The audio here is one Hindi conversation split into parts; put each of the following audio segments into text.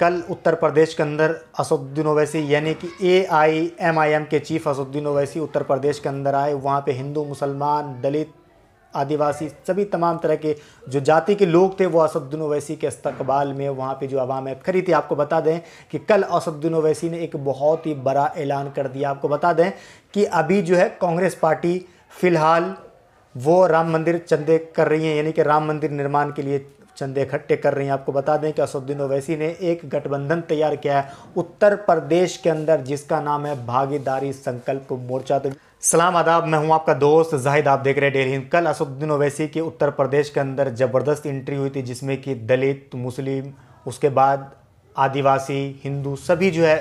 कल उत्तर प्रदेश के अंदर असदुद्दीन ओवैसी यानी कि A I M I M के चीफ असदुद्दीन ओवैसी उत्तर प्रदेश के अंदर आए वहाँ पे हिंदू मुसलमान दलित आदिवासी सभी तमाम तरह के जो जाति के लोग थे वो असदुद्दीन ओवैसी के इस्तबाल में वहाँ पे जो आवाम है खरी थी आपको बता दें कि कल असदुद्दीन ओवैसी ने एक बहुत ही बड़ा ऐलान कर दिया आपको बता दें कि अभी जो है कांग्रेस पार्टी फ़िलहाल वो राम मंदिर चंदे कर रही हैं यानी कि राम मंदिर निर्माण के लिए चंदे इकट्ठे कर रही हैं आपको बता दें कि असुद्दीन ओवैसी ने एक गठबंधन तैयार किया है उत्तर प्रदेश के अंदर जिसका नाम है भागीदारी संकल्प मोर्चा तो सलाम आदाब मैं हूं आपका दोस्त जाहिद आप देख रहे हैं डेली कल असुद्दीन ओवैसी की उत्तर प्रदेश के अंदर ज़बरदस्त एंट्री हुई थी जिसमें कि दलित मुस्लिम उसके बाद आदिवासी हिंदू सभी जो है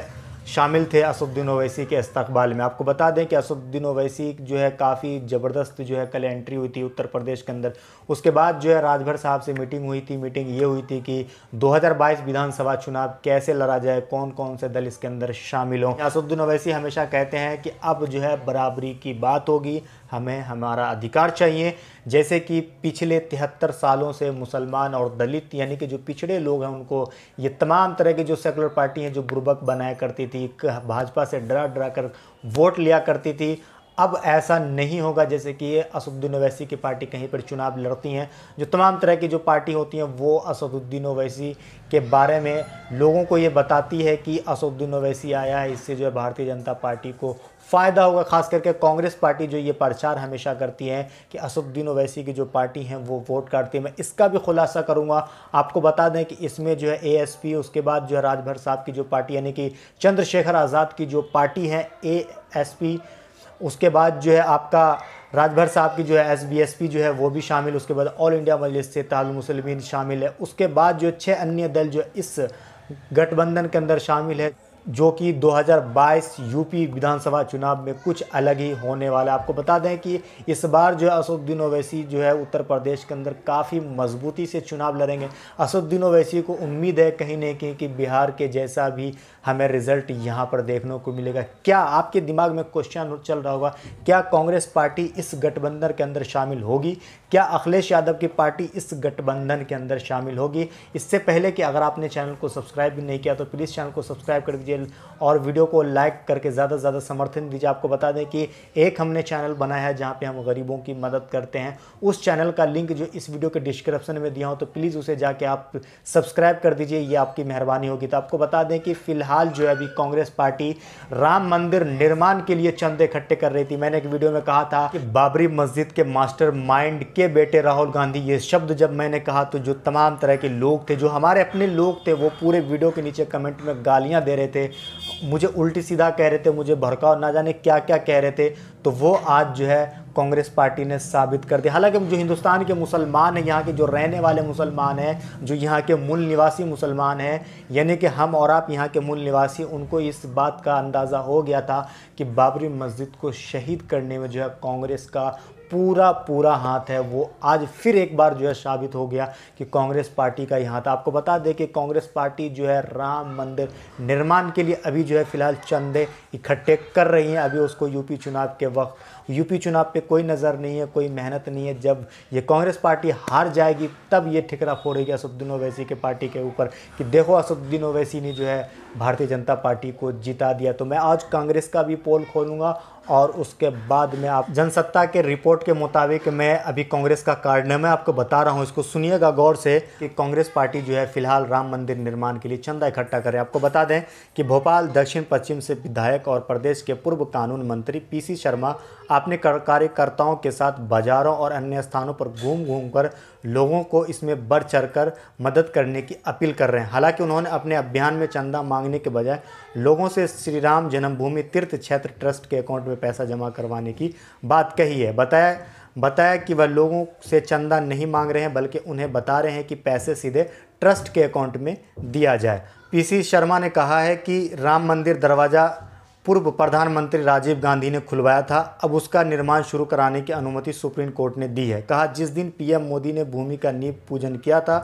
शामिल थे असदुद्दीन ओवैसी के इस्तबाल में आपको बता दें कि असदुद्दीन ओवैसी जो है काफ़ी ज़बरदस्त जो है कल एंट्री हुई थी उत्तर प्रदेश के अंदर उसके बाद जो है राजभर साहब से मीटिंग हुई थी मीटिंग ये हुई थी कि 2022 विधानसभा चुनाव कैसे लड़ा जाए कौन कौन से दल इसके अंदर शामिल हों असदुद्दीन ओवैसी हमेशा कहते हैं कि अब जो है बराबरी की बात होगी हमें हमारा अधिकार चाहिए जैसे कि पिछले तिहत्तर सालों से मुसलमान और दलित यानी कि जो पिछड़े लोग हैं उनको ये तमाम तरह की जो सेकुलर पार्टी हैं जो गुरबक बनाया करती थी भाजपा से डरा डरा कर वोट लिया करती थी अब ऐसा नहीं होगा जैसे कि ये असदुद्दीन ओवैसी की पार्टी कहीं पर चुनाव लड़ती हैं जो तमाम तरह की जो पार्टी होती हैं वो असदुद्दीन ओवैसी के बारे में लोगों को ये बताती है कि असदुद्दीन ओवैसी आया है इससे जो है भारतीय जनता पार्टी को फ़ायदा होगा खास करके कांग्रेस पार्टी जो ये प्रचार हमेशा करती है कि असदुद्दीन ओवैसी की जो पार्टी है वो वोट करती है मैं इसका भी खुलासा करूँगा आपको बता दें कि इसमें जो है एएसपी उसके बाद जो है राजभर साहब की जो पार्टी यानी कि चंद्रशेखर आज़ाद की जो पार्टी है एएसपी उसके बाद जो है आपका राजभर साहब की जो है एस जो है वो भी शामिल उसके बाद ऑल इंडिया मजलिस से मुसलमिन शामिल है उसके बाद जो छः अन्य दल जो इस गठबंधन के अंदर शामिल है जो कि 2022 यूपी विधानसभा चुनाव में कुछ अलग ही होने वाला है आपको बता दें कि इस बार जो है असदुद्दीन ओवैसी जो है उत्तर प्रदेश के अंदर काफ़ी मजबूती से चुनाव लड़ेंगे असदुद्दीन ओवैसी को उम्मीद है कहीं ना कहीं कि बिहार के जैसा भी हमें रिजल्ट यहाँ पर देखने को मिलेगा क्या आपके दिमाग में क्वेश्चन चल रहा होगा क्या कांग्रेस पार्टी इस गठबंधन के अंदर शामिल होगी क्या अखिलेश यादव की पार्टी इस गठबंधन के अंदर शामिल होगी इससे पहले कि अगर आपने चैनल को सब्सक्राइब भी नहीं किया तो प्लीज़ चैनल को सब्सक्राइब कर दीजिए चैनल और वीडियो को लाइक करके ज़्यादा से ज़्यादा समर्थन दीजिए आपको बता दें कि एक हमने चैनल बनाया है जहाँ पे हम गरीबों की मदद करते हैं उस चैनल का लिंक जो इस वीडियो के डिस्क्रिप्शन में दिया हो तो प्लीज़ उसे जाके आप सब्सक्राइब कर दीजिए ये आपकी मेहरबानी होगी तो आपको बता दें कि फ़िलहाल जो है अभी कांग्रेस पार्टी राम मंदिर निर्माण के लिए चंदे इकट्ठे कर रही थी मैंने एक वीडियो में कहा था कि बाबरी मस्जिद के मास्टर माइंड के बेटे राहुल गांधी ये शब्द जब मैंने कहा तो जो तमाम तरह के लोग थे जो हमारे अपने लोग थे वो पूरे वीडियो के नीचे कमेंट में गालियाँ दे रहे थे थे मुझे उल्टी सीधा कह रहे थे मुझे भड़काओ ना जाने क्या क्या कह रहे थे तो वो आज जो है कांग्रेस पार्टी ने साबित कर दिया हालांकि जो हिंदुस्तान के मुसलमान हैं यहाँ के जो रहने वाले मुसलमान हैं जो यहाँ के मूल निवासी मुसलमान हैं यानी कि हम और आप यहाँ के मूल निवासी उनको इस बात का अंदाज़ा हो गया था कि बाबरी मस्जिद को शहीद करने में जो है कांग्रेस का पूरा पूरा हाथ है वो आज फिर एक बार जो है साबित हो गया कि कांग्रेस पार्टी का ही हाथ आपको बता दें कि कांग्रेस पार्टी जो है राम मंदिर निर्माण के लिए अभी जो है फिलहाल चंदे इकट्ठे कर रही हैं अभी उसको यूपी चुनाव के वक्त यूपी चुनाव पे कोई नज़र नहीं है कोई मेहनत नहीं है जब ये कांग्रेस पार्टी हार जाएगी तब ये ठिकरा फोड़ेगी असुद्दीन ओवैसी के पार्टी के ऊपर कि देखो असुद्दीन ओवैसी ने जो है भारतीय जनता पार्टी को जिता दिया तो मैं आज कांग्रेस का भी पोल खोलूँगा और उसके बाद में आप जनसत्ता के रिपोर्ट के मुताबिक मैं अभी कांग्रेस का मैं आपको बता रहा हूँ इसको सुनिएगा गौर से कि कांग्रेस पार्टी जो है फिलहाल राम मंदिर निर्माण के लिए चंदा इकट्ठा करे आपको बता दें कि भोपाल दक्षिण पश्चिम से विधायक और प्रदेश के पूर्व कानून मंत्री पी शर्मा अपने कार्यकर्ताओं के साथ बाजारों और अन्य स्थानों पर घूम घूम कर लोगों को इसमें बढ़ चढ़कर मदद करने की अपील कर रहे हैं हालांकि उन्होंने अपने अभियान में चंदा मांगने के बजाय लोगों से श्री राम जन्मभूमि तीर्थ क्षेत्र ट्रस्ट के अकाउंट में पैसा जमा करवाने की बात कही है बताया बताया कि वह लोगों से चंदा नहीं मांग रहे हैं बल्कि उन्हें बता रहे हैं कि पैसे सीधे ट्रस्ट के अकाउंट में दिया जाए पीसी शर्मा ने कहा है कि राम मंदिर दरवाज़ा पूर्व प्रधानमंत्री राजीव गांधी ने खुलवाया था अब उसका निर्माण शुरू कराने की अनुमति सुप्रीम कोर्ट ने दी है कहा जिस दिन पीएम मोदी ने भूमि का नींव पूजन किया था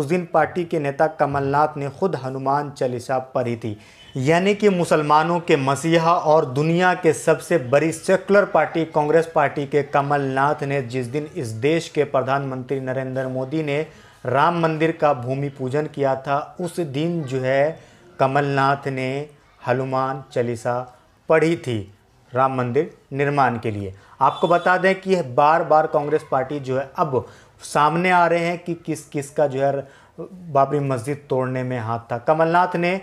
उस दिन पार्टी के नेता कमलनाथ ने खुद हनुमान चालीसा पढ़ी थी यानी कि मुसलमानों के मसीहा और दुनिया के सबसे बड़ी सेकुलर पार्टी कांग्रेस पार्टी के कमलनाथ ने जिस दिन इस देश के प्रधानमंत्री नरेंद्र मोदी ने राम मंदिर का भूमि पूजन किया था उस दिन जो है कमलनाथ ने हनुमान चालीसा पढ़ी थी राम मंदिर निर्माण के लिए आपको बता दें कि बार बार कांग्रेस पार्टी जो है अब सामने आ रहे हैं कि किस किस का जो है बाबरी मस्जिद तोड़ने में हाथ था कमलनाथ ने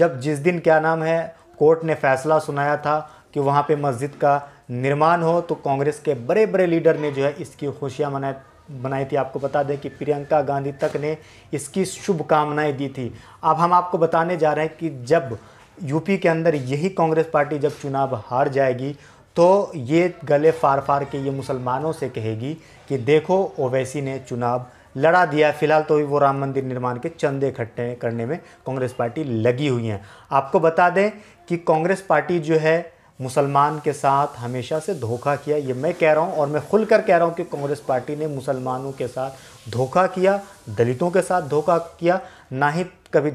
जब जिस दिन क्या नाम है कोर्ट ने फैसला सुनाया था कि वहाँ पे मस्जिद का निर्माण हो तो कांग्रेस के बड़े बड़े लीडर ने जो है इसकी खुशियाँ मनाई बनाई थी आपको बता दें कि प्रियंका गांधी तक ने इसकी शुभकामनाएं दी थी अब हम आपको बताने जा रहे हैं कि जब यूपी के अंदर यही कांग्रेस पार्टी जब चुनाव हार जाएगी तो ये गले फार फार के ये मुसलमानों से कहेगी कि देखो ओवैसी ने चुनाव लड़ा दिया फिलहाल तो वो राम मंदिर निर्माण के चंदे इकट्ठे करने में कांग्रेस पार्टी लगी हुई है आपको बता दें कि कांग्रेस पार्टी जो है मुसलमान के साथ हमेशा से धोखा किया ये मैं कह रहा हूँ और मैं खुल कर कह रहा हूँ कि कांग्रेस पार्टी ने मुसलमानों के साथ धोखा किया दलितों के साथ धोखा किया ना ही कभी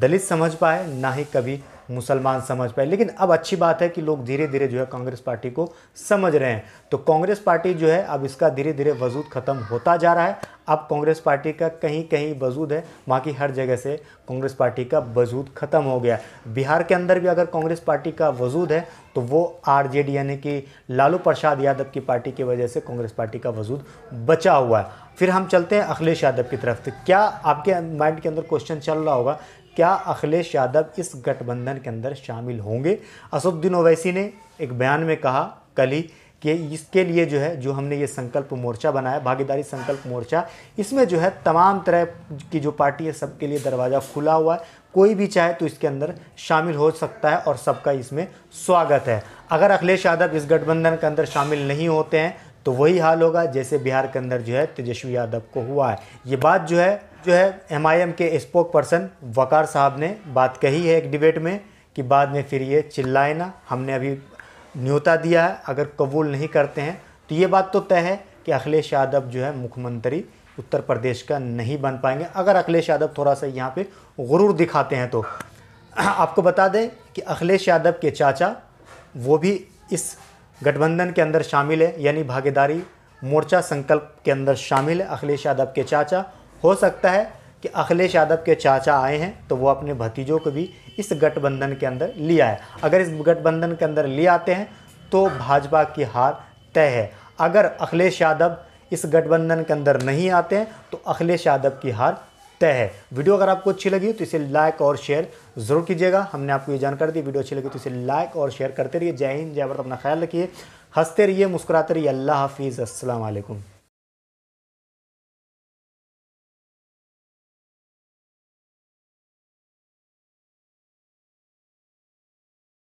दलित समझ पाए ना ही कभी मुसलमान समझ पाए लेकिन अब अच्छी बात है कि लोग धीरे धीरे जो है कांग्रेस पार्टी को समझ रहे हैं तो कांग्रेस पार्टी जो है अब इसका धीरे धीरे वजूद ख़त्म होता जा रहा है अब कांग्रेस पार्टी का कहीं कहीं वजूद है बाकी हर जगह से कांग्रेस पार्टी का वजूद ख़त्म हो गया बिहार के अंदर भी अगर कांग्रेस पार्टी का वजूद है तो वो आर यानी कि लालू प्रसाद यादव की पार्टी की वजह से कांग्रेस पार्टी का वजूद बचा हुआ है फिर हम चलते हैं अखिलेश यादव की तरफ तो क्या आपके माइंड के अंदर क्वेश्चन चल रहा होगा क्या अखिलेश यादव इस गठबंधन के अंदर शामिल होंगे असदुद्दीन ओवैसी ने एक बयान में कहा कल ही कि इसके लिए जो है जो हमने ये संकल्प मोर्चा बनाया भागीदारी संकल्प मोर्चा इसमें जो है तमाम तरह की जो पार्टी है सबके लिए दरवाज़ा खुला हुआ है कोई भी चाहे तो इसके अंदर शामिल हो सकता है और सबका इसमें स्वागत है अगर अखिलेश यादव इस गठबंधन के अंदर शामिल नहीं होते हैं तो वही हाल होगा जैसे बिहार के अंदर जो है तेजस्वी यादव को हुआ है ये बात जो है जो है एम के स्पोक पर्सन वकार साहब ने बात कही है एक डिबेट में कि बाद में फिर ये चिल्लाए ना हमने अभी न्योता दिया है अगर कबूल नहीं करते हैं तो ये बात तो तय है कि अखिलेश यादव जो है मुख्यमंत्री उत्तर प्रदेश का नहीं बन पाएंगे अगर अखिलेश यादव थोड़ा सा यहाँ पे गुरूर दिखाते हैं तो आपको बता दें कि अखिलेश यादव के चाचा वो भी इस गठबंधन के अंदर शामिल है यानी भागीदारी मोर्चा संकल्प के अंदर शामिल है अखिलेश यादव के चाचा हो सकता है कि अखिलेश यादव के चाचा आए हैं तो वो अपने भतीजों को भी इस गठबंधन के अंदर लिया है अगर इस गठबंधन के अंदर ले आते हैं तो भाजपा की हार तय है अगर अखिलेश यादव इस गठबंधन के अंदर नहीं आते हैं तो अखिलेश यादव की हार तय है वीडियो अगर आपको अच्छी लगी तो इसे लाइक और शेयर जरूर कीजिएगा हमने आपको ये जानकारी दी वीडियो अच्छी लगी तो इसे लाइक और शेयर करते रहिए जय हिंद जय भारत अपना ख्याल रखिए हंसते रहिए मुस्कुराते रहिए अल्लाह हाफिज़ असलम